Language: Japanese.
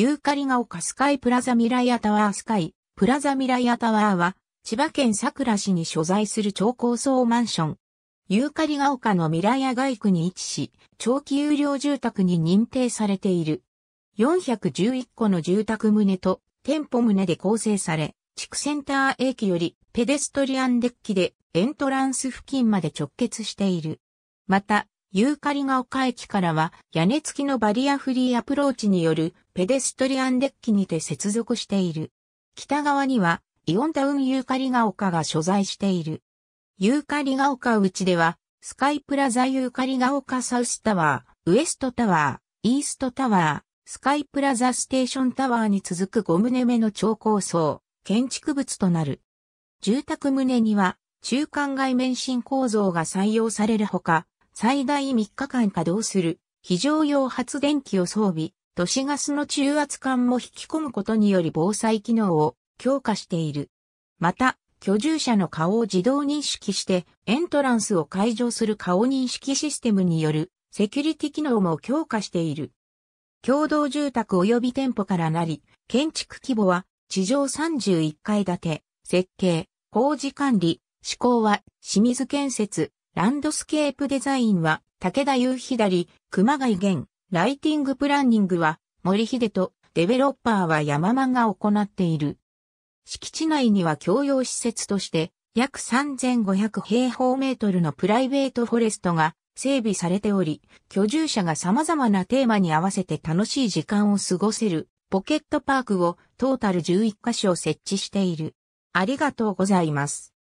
ユーカリが丘スカイプラザミライアタワースカイ、プラザミライアタワーは、千葉県桜市に所在する超高層マンション。ユーカリが丘のミライア街区に位置し、長期有料住宅に認定されている。411個の住宅棟と店舗棟で構成され、地区センター駅よりペデストリアンデッキでエントランス付近まで直結している。また、ユーカリが丘駅からは屋根付きのバリアフリーアプローチによるペデストリアンデッキにて接続している。北側にはイオンタウンユーカリが丘が所在している。ユーカリが丘内ではスカイプラザユーカリが丘サウスタワー、ウエストタワー、イーストタワー、スカイプラザステーションタワーに続く5棟目の超高層、建築物となる。住宅棟には中間外免震構造が採用されるほか、最大3日間稼働する非常用発電機を装備、都市ガスの中圧管も引き込むことにより防災機能を強化している。また、居住者の顔を自動認識してエントランスを解除する顔認識システムによるセキュリティ機能も強化している。共同住宅及び店舗からなり、建築規模は地上31階建て、設計、工事管理、施工は清水建設、ランドスケープデザインは、武田優左、熊谷源、ライティングプランニングは、森秀と、デベロッパーは山間が行っている。敷地内には共用施設として、約3500平方メートルのプライベートフォレストが整備されており、居住者が様々なテーマに合わせて楽しい時間を過ごせるポケットパークをトータル11カ所設置している。ありがとうございます。